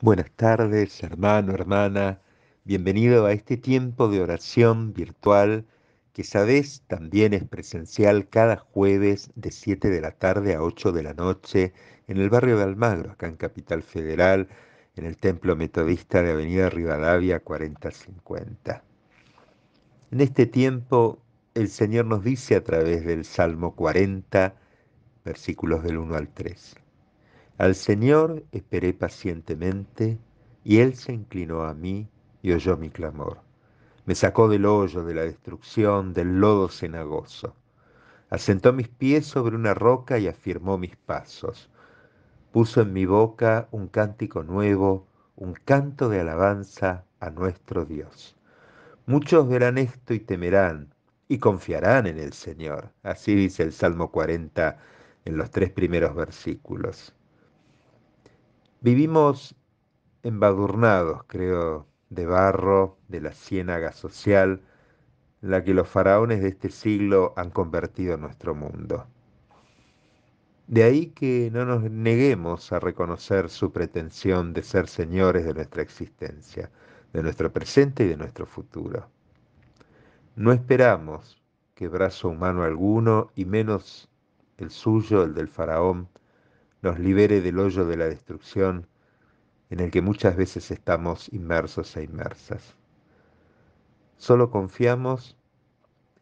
Buenas tardes, hermano, hermana. Bienvenido a este tiempo de oración virtual que sabes también es presencial cada jueves de 7 de la tarde a 8 de la noche en el barrio de Almagro, acá en Capital Federal, en el Templo Metodista de Avenida Rivadavia 4050. En este tiempo el Señor nos dice a través del Salmo 40, versículos del 1 al 3. Al Señor esperé pacientemente, y Él se inclinó a mí y oyó mi clamor. Me sacó del hoyo, de la destrucción, del lodo cenagoso. Asentó mis pies sobre una roca y afirmó mis pasos. Puso en mi boca un cántico nuevo, un canto de alabanza a nuestro Dios. Muchos verán esto y temerán y confiarán en el Señor. Así dice el Salmo 40 en los tres primeros versículos. Vivimos embadurnados, creo, de barro, de la ciénaga social, la que los faraones de este siglo han convertido nuestro mundo. De ahí que no nos neguemos a reconocer su pretensión de ser señores de nuestra existencia, de nuestro presente y de nuestro futuro. No esperamos que brazo humano alguno, y menos el suyo, el del faraón, nos libere del hoyo de la destrucción en el que muchas veces estamos inmersos e inmersas. Solo confiamos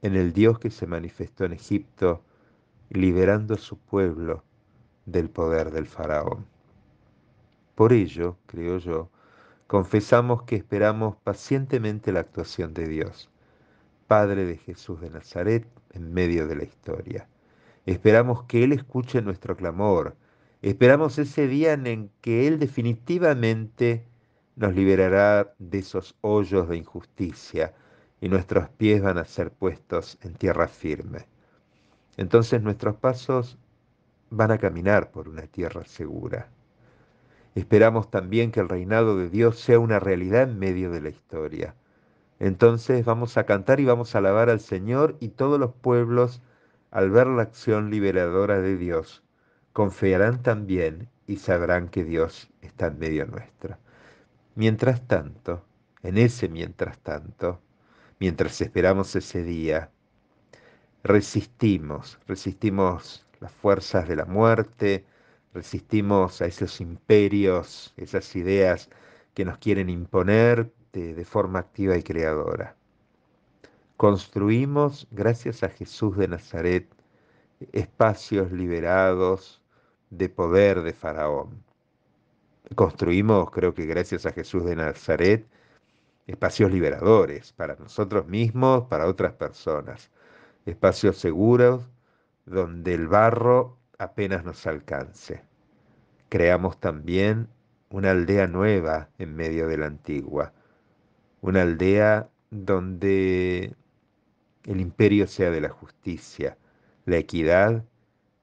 en el Dios que se manifestó en Egipto, liberando a su pueblo del poder del faraón. Por ello, creo yo, confesamos que esperamos pacientemente la actuación de Dios, Padre de Jesús de Nazaret, en medio de la historia. Esperamos que Él escuche nuestro clamor, Esperamos ese día en que Él definitivamente nos liberará de esos hoyos de injusticia y nuestros pies van a ser puestos en tierra firme. Entonces nuestros pasos van a caminar por una tierra segura. Esperamos también que el reinado de Dios sea una realidad en medio de la historia. Entonces vamos a cantar y vamos a alabar al Señor y todos los pueblos al ver la acción liberadora de Dios confiarán también y sabrán que Dios está en medio nuestro. Mientras tanto, en ese mientras tanto, mientras esperamos ese día, resistimos, resistimos las fuerzas de la muerte, resistimos a esos imperios, esas ideas que nos quieren imponer de, de forma activa y creadora. Construimos, gracias a Jesús de Nazaret, espacios liberados, de poder de Faraón. Construimos, creo que gracias a Jesús de Nazaret, espacios liberadores para nosotros mismos, para otras personas, espacios seguros donde el barro apenas nos alcance. Creamos también una aldea nueva en medio de la antigua, una aldea donde el imperio sea de la justicia, la equidad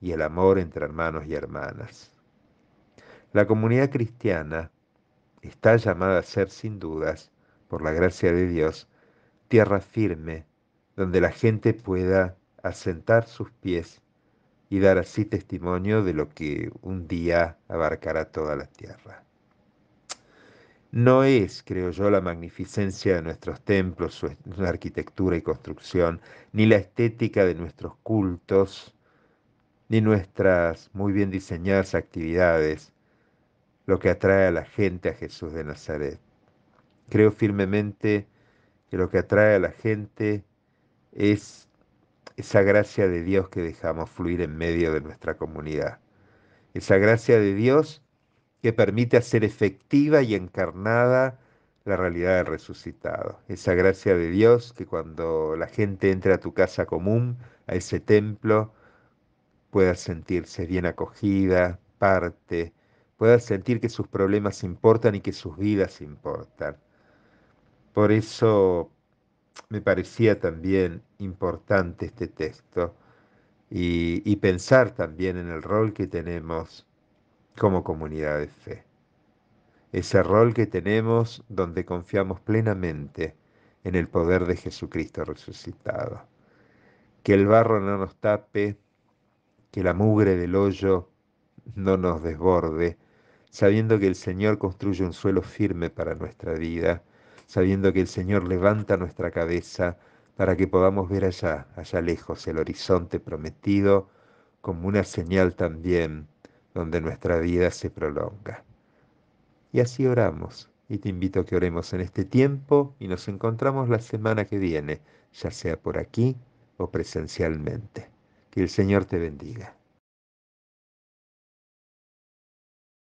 y el amor entre hermanos y hermanas. La comunidad cristiana está llamada a ser sin dudas, por la gracia de Dios, tierra firme donde la gente pueda asentar sus pies y dar así testimonio de lo que un día abarcará toda la tierra. No es, creo yo, la magnificencia de nuestros templos, su arquitectura y construcción, ni la estética de nuestros cultos, ni nuestras muy bien diseñadas actividades lo que atrae a la gente a Jesús de Nazaret. Creo firmemente que lo que atrae a la gente es esa gracia de Dios que dejamos fluir en medio de nuestra comunidad. Esa gracia de Dios que permite hacer efectiva y encarnada la realidad del resucitado. Esa gracia de Dios que cuando la gente entra a tu casa común, a ese templo, pueda sentirse bien acogida, parte, pueda sentir que sus problemas importan y que sus vidas importan. Por eso me parecía también importante este texto y, y pensar también en el rol que tenemos como comunidad de fe. Ese rol que tenemos donde confiamos plenamente en el poder de Jesucristo resucitado. Que el barro no nos tape, que la mugre del hoyo no nos desborde, sabiendo que el Señor construye un suelo firme para nuestra vida, sabiendo que el Señor levanta nuestra cabeza para que podamos ver allá, allá lejos, el horizonte prometido, como una señal también donde nuestra vida se prolonga. Y así oramos, y te invito a que oremos en este tiempo y nos encontramos la semana que viene, ya sea por aquí o presencialmente. Que el Señor te bendiga.